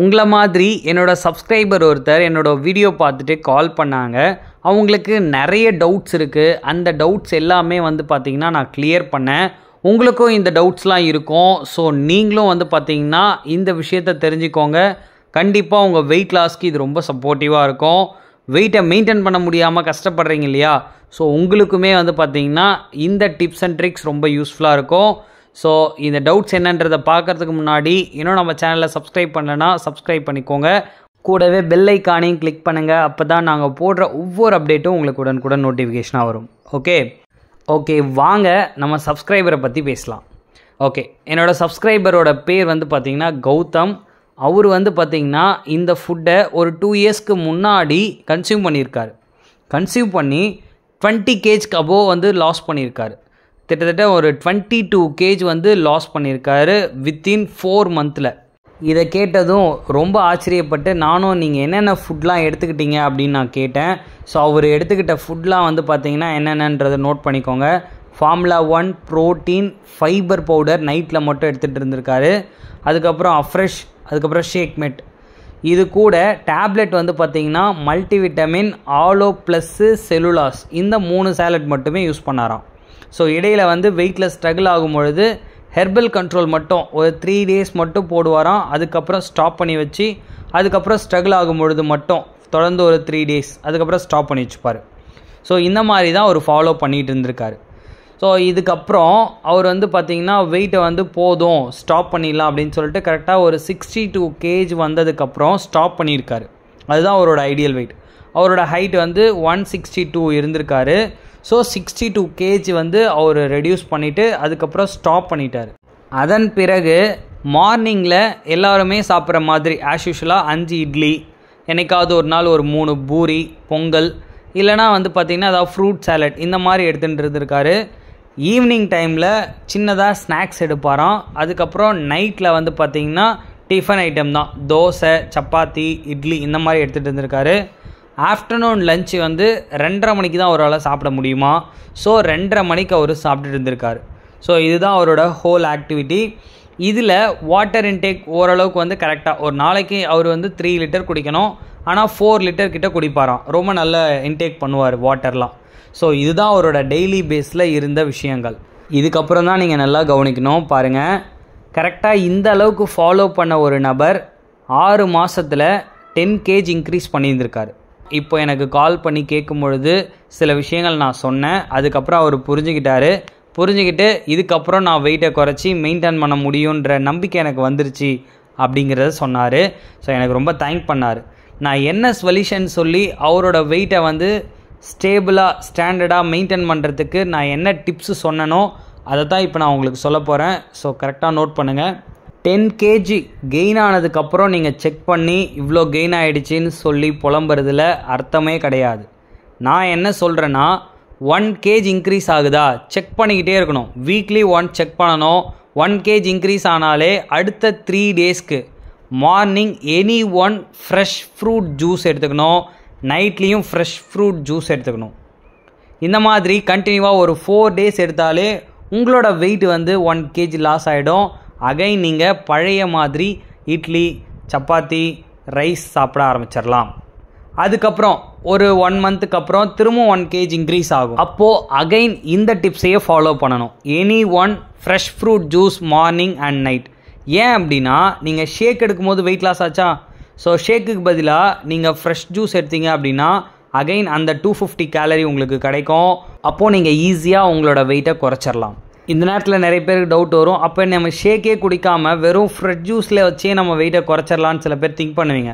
உங்களை மாதிரி என்னோடய சப்ஸ்கிரைபர் ஒருத்தர் என்னோட வீடியோ பார்த்துட்டு கால் பண்ணாங்க அவங்களுக்கு நிறைய டவுட்ஸ் இருக்குது அந்த டவுட்ஸ் எல்லாமே வந்து பார்த்திங்கன்னா நான் கிளியர் பண்ணேன் உங்களுக்கும் இந்த டவுட்ஸ்லாம் இருக்கும் ஸோ நீங்களும் வந்து பார்த்திங்கன்னா இந்த விஷயத்த தெரிஞ்சுக்கோங்க கண்டிப்பாக உங்கள் வெயிட் லாஸ்க்கு இது ரொம்ப சப்போர்ட்டிவாக இருக்கும் வெயிட்டை மெயின்டைன் பண்ண முடியாமல் கஷ்டப்படுறீங்க இல்லையா ஸோ உங்களுக்குமே வந்து பார்த்திங்கன்னா இந்த டிப்ஸ் அண்ட் ட்ரிக்ஸ் ரொம்ப யூஸ்ஃபுல்லாக இருக்கும் ஸோ இந்த டவுட்ஸ் என்னன்றதை பார்க்குறதுக்கு முன்னாடி இன்னும் நம்ம சேனலில் சப்ஸ்கிரைப் பண்ணலைன்னா சப்ஸ்கிரைப் பண்ணிக்கோங்க கூடவே பெல் ஐக்கானையும் கிளிக் பண்ணுங்கள் அப்போ தான் நாங்கள் போடுற ஒவ்வொரு அப்டேட்டும் உங்களுக்கு உடனுக்குடன் நோட்டிஃபிகேஷனாக வரும் ஓகே ஓகே வாங்க நம்ம சப்ஸ்கிரைபரை பற்றி பேசலாம் ஓகே என்னோடய சப்ஸ்கிரைபரோட பேர் வந்து பார்த்திங்கன்னா கௌதம் அவர் வந்து பார்த்திங்கன்னா இந்த ஃபுட்டை ஒரு டூ இயர்ஸ்க்கு முன்னாடி கன்சியூம் பண்ணியிருக்காரு கன்சியூம் பண்ணி டுவெண்ட்டி கேஜ்க்கு அபோவ் வந்து லாஸ் பண்ணியிருக்காரு கிட்டத்தட்ட ஒரு டுவெண்ட்டி டூ கேஜ் வந்து லாஸ் பண்ணியிருக்காரு வித்தின் ஃபோர் மந்தில் இதை கேட்டதும் ரொம்ப ஆச்சரியப்பட்டு நானும் நீங்கள் என்னென்ன ஃபுட்லாம் எடுத்துக்கிட்டீங்க அப்படின்னு நான் கேட்டேன் ஸோ அவர் எடுத்துக்கிட்ட ஃபுட்லாம் வந்து பார்த்தீங்கன்னா என்னென்னன்றதை நோட் பண்ணிக்கோங்க formula one protein fibre powder நைட்டில் மட்டும் எடுத்துகிட்டு இருந்திருக்காரு அதுக்கப்புறம் அஃப்ரெஷ் அதுக்கப்புறம் ஷேக்மெட் இது கூட டேப்லெட் வந்து பார்த்தீங்கன்னா மல்டிவிட்டமின் ஆலோ ப்ளஸ்ஸு செலுலாஸ் இந்த மூணு சேலட் மட்டுமே யூஸ் பண்ணாராம் ஸோ இடையில் வந்து வெயிட்டில் ஸ்ட்ரகிள் ஆகும் பொழுது ஹெர்பல் கண்ட்ரோல் மட்டும் ஒரு த்ரீ டேஸ் மட்டும் போடுவாராம் அதுக்கப்புறம் ஸ்டாப் பண்ணி வச்சு அதுக்கப்புறம் ஸ்ட்ரகிள் ஆகும் பொழுது மட்டும் தொடர்ந்து ஒரு த்ரீ டேஸ் அதுக்கப்புறம் ஸ்டாப் பண்ணி வச்சுப்பார் ஸோ இந்த மாதிரி தான் அவர் ஃபாலோ பண்ணிகிட்டு இருந்திருக்காரு ஸோ இதுக்கப்புறம் அவர் வந்து பார்த்திங்கன்னா வெயிட்டை வந்து போதும் ஸ்டாப் பண்ணிடலாம் அப்படின்னு சொல்லிட்டு கரெக்டாக ஒரு சிக்ஸ்டி டூ கேஜ் வந்ததுக்கப்புறம் ஸ்டாப் பண்ணியிருக்காரு அதுதான் அவரோட ஐடியல் வெயிட் அவரோட ஹைட் வந்து ஒன் சிக்ஸ்டி டூ இருந்திருக்காரு ஸோ சிக்ஸ்டி டூ கேஜி வந்து அவர் ரெடியூஸ் பண்ணிவிட்டு அதுக்கப்புறம் ஸ்டாப் பண்ணிட்டார் அதன் பிறகு மார்னிங்கில் எல்லாருமே சாப்பிட்ற மாதிரி ஆஸ் யூஷுவலாக அஞ்சு இட்லி என்றைக்காவது ஒரு நாள் ஒரு மூணு பூரி பொங்கல் இல்லைனா வந்து பார்த்திங்கன்னா அதாவது ஃப்ரூட் சாலட் இந்த மாதிரி எடுத்துகிட்டு இருந்திருக்காரு ஈவினிங் டைமில் சின்னதாக ஸ்நாக்ஸ் எடுப்பாராம் அதுக்கப்புறம் நைட்டில் வந்து பார்த்திங்கன்னா டிஃபன் ஐட்டம் தான் தோசை சப்பாத்தி இட்லி இந்த மாதிரி எடுத்துகிட்டு இருந்திருக்காரு ஆஃப்டர்நூன் லஞ்சு வந்து ரெண்டரை மணிக்கு தான் அவரால் சாப்பிட முடியுமா ஸோ ரெண்டரை மணிக்கு அவர் சாப்பிட்டுட்டு இருந்திருக்கார் ஸோ இதுதான் அவரோட ஹோல் ஆக்டிவிட்டி இதில் வாட்டர் இன்டேக் ஓரளவுக்கு வந்து கரெக்டாக ஒரு நாளைக்கு அவர் வந்து த்ரீ லிட்டர் குடிக்கணும் ஆனால் ஃபோர் லிட்டர் கிட்டே குடிப்பாராம் ரொம்ப நல்ல இன்டேக் பண்ணுவார் வாட்டர்லாம் ஸோ இதுதான் அவரோட டெய்லி பேஸில் இருந்த விஷயங்கள் இதுக்கப்புறம் தான் நீங்கள் நல்லா கவனிக்கணும் பாருங்கள் கரெக்டாக இந்த அளவுக்கு ஃபாலோ பண்ண ஒரு நபர் ஆறு மாதத்தில் டென் கேஜ் இன்க்ரீஸ் பண்ணியிருந்திருக்காரு இப்போ எனக்கு கால் பண்ணி கேட்கும் பொழுது சில விஷயங்கள் நான் சொன்னேன் அதுக்கப்புறம் அவர் புரிஞ்சுக்கிட்டாரு புரிஞ்சுக்கிட்டு இதுக்கப்புறம் நான் வெயிட்டை குறைச்சி மெயின்டைன் பண்ண முடியுன்ற நம்பிக்கை எனக்கு வந்துருச்சு அப்படிங்கிறத சொன்னார் ஸோ எனக்கு ரொம்ப தேங்க் பண்ணார் நான் என்ன சொல்யூஷன் சொல்லி அவரோட வெயிட்டை வந்து ஸ்டேபிளாக ஸ்டாண்டர்டாக மெயின்டைன் பண்ணுறதுக்கு நான் என்ன டிப்ஸு சொன்னனோ அதை தான் இப்போ நான் உங்களுக்கு சொல்ல போகிறேன் ஸோ கரெக்டாக நோட் பண்ணுங்கள் டென் கேஜி கெயின் ஆனதுக்கப்புறம் நீங்கள் செக் பண்ணி இவ்வளோ கெயின் ஆகிடுச்சின்னு சொல்லி புலம்புறதில் அர்த்தமே கிடையாது நான் என்ன சொல்கிறேன்னா ஒன் கேஜ் இன்க்ரீஸ் ஆகுதா செக் பண்ணிக்கிட்டே இருக்கணும் வீக்லி ஒன் செக் பண்ணணும் ஒன் கேஜ் இன்க்ரீஸ் ஆனாலே அடுத்த த்ரீ டேஸ்க்கு morning any one fresh fruit juice எடுத்துக்கணும் நைட்லேயும் ஃப்ரெஷ் ஃப்ரூட் ஜூஸ் எடுத்துக்கணும் இந்த மாதிரி கண்டினியூவாக ஒரு ஃபோர் டேஸ் எடுத்தாலே உங்களோட வெயிட் வந்து ஒன் கேஜி லாஸ் ஆகிடும் அகை நீங்கள் பழைய மாதிரி இட்லி சப்பாத்தி ரைஸ் சாப்பிட ஆரம்பிச்சிடலாம் அதுக்கப்புறம் ஒரு ஒன் மந்த்துக்கு அப்புறம் திரும்பவும் ஒன் கேஜ் இன்க்ரீஸ் ஆகும் அப்போது அகைன் இந்த டிப்ஸையே ஃபாலோ பண்ணணும் any one fresh fruit juice morning and night ஏன் அப்படின்னா நீங்கள் ஷேக் எடுக்கும் போது வெயிட் லாஸ் ஆச்சா ஸோ ஷேக்குக்கு பதிலாக நீங்கள் ஃப்ரெஷ் ஜூஸ் எடுத்தீங்க அப்படின்னா அகைன் அந்த டூ ஃபிஃப்டி கேலரி உங்களுக்கு கிடைக்கும் அப்போது நீங்கள் ஈஸியாக உங்களோட வெயிட்டை குறைச்சிடலாம் இந்த நேரத்தில் நிறைய பேருக்கு டவுட் வரும் அப்போ நம்ம ஷேக்கே குடிக்காமல் வெறும் ஃப்ரெட் ஜூஸில் வச்சே நம்ம வெயிட்டை குறைச்சிடலான்னு சில பேர் திங்க் பண்ணுவீங்க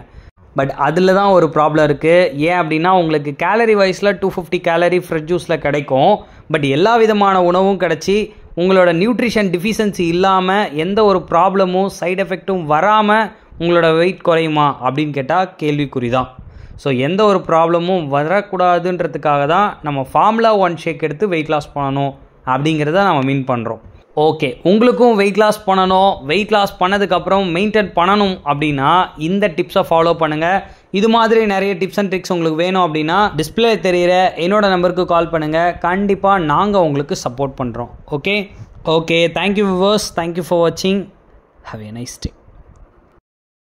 பட் அதில் தான் ஒரு ப்ராப்ளம் இருக்குது ஏன் அப்படின்னா உங்களுக்கு கேலரி வைஸில் டூ ஃபிஃப்டி கேலரி ஃப்ரெட் ஜூஸில் கிடைக்கும் பட் எல்லா விதமான உணவும் கிடச்சி உங்களோட நியூட்ரிஷன் டிஃபிஷியன்சி இல்லாமல் எந்த ஒரு ப்ராப்ளமும் சைட் எஃபெக்ட்டும் வராமல் உங்களோட வெயிட் குறையுமா அப்படின்னு கேட்டால் கேள்விக்குறி தான் ஸோ எந்த ஒரு ப்ராப்ளமும் வரக்கூடாதுன்றதுக்காக தான் நம்ம ஃபார்முலா ஒன் ஷேக் எடுத்து வெயிட் லாஸ் பண்ணணும் அப்படிங்கிறத நம்ம மீன் பண்ணுறோம் ஓகே உங்களுக்கும் வெயிட் லாஸ் பண்ணணும் வெயிட் லாஸ் பண்ணதுக்கப்புறம் மெயின்டைன் பண்ணணும் அப்படின்னா இந்த டிப்ஸை ஃபாலோ பண்ணுங்கள் இது மாதிரி நிறைய டிப்ஸ் அண்ட் ட்ரிக்ஸ் உங்களுக்கு வேணும் அப்படின்னா டிஸ்பிளே தெரிகிற என்னோட நம்பருக்கு கால் பண்ணுங்கள் கண்டிப்பாக நாங்கள் உங்களுக்கு சப்போர்ட் பண்ணுறோம் okay okay thank you viewers thank you for வாட்சிங் ஹவ் ஏ நைஸ் டே